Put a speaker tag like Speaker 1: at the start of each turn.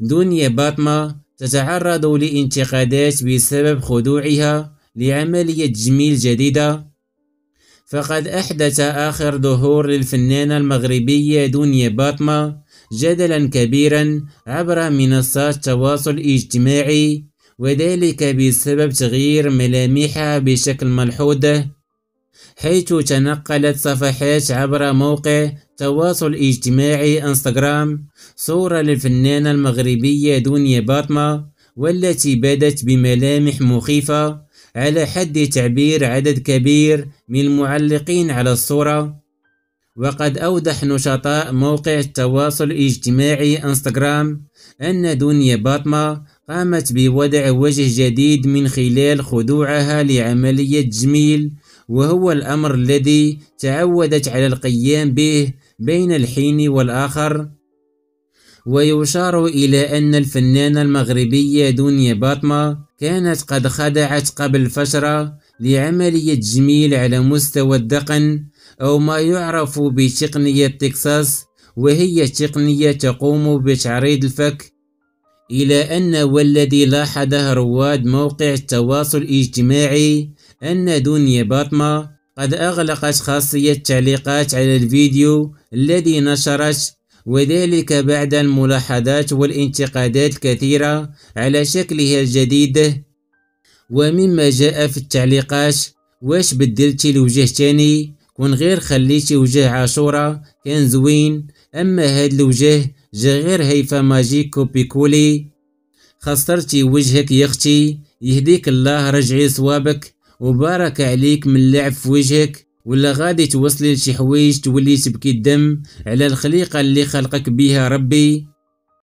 Speaker 1: دنيا باتما تتعرض لانتقادات بسبب خضوعها لعملية تجميل جديدة فقد أحدث آخر ظهور للفنانة المغربية دنيا باتما جدلا كبيرا عبر منصات التواصل الاجتماعي وذلك بسبب تغيير ملامحها بشكل ملحوظ حيث تنقلت صفحات عبر موقع تواصل اجتماعي انستغرام صورة للفنانة المغربية دنيا باطمة والتي بدت بملامح مخيفة على حد تعبير عدد كبير من المعلقين على الصورة وقد أوضح نشطاء موقع التواصل الاجتماعي انستغرام أن دنيا باطمة قامت بوضع وجه جديد من خلال خضوعها لعملية جميل وهو الأمر الذي تعودت على القيام به بين الحين والآخر ويشار إلى أن الفنانة المغربية دنيا باتما كانت قد خدعت قبل فترة لعملية جميل على مستوى الدقن أو ما يعرف بتقنية تكساس وهي تقنية تقوم بتعريض الفك إلى أن والذي لاحظه رواد موقع التواصل الاجتماعي أن دنيا باتما قد أغلقت خاصية التعليقات على الفيديو الذي نشرت وذلك بعد الملاحظات والانتقادات الكثيرة على شكلها الجديد ومما جاء في التعليقات واش بدلتي لوجه تاني كون غير خليتي وجه عاشورة كان زوين أما هاد الوجه جا غير هيفا ماجيك كولي خسرتي وجهك يا اختي يهديك الله رجعي صوابك وبارك عليك من اللعب في وجهك ولا غادي توصلي لشي حوايج تولي تبكي الدم على الخليقة اللي خلقك بيها ربي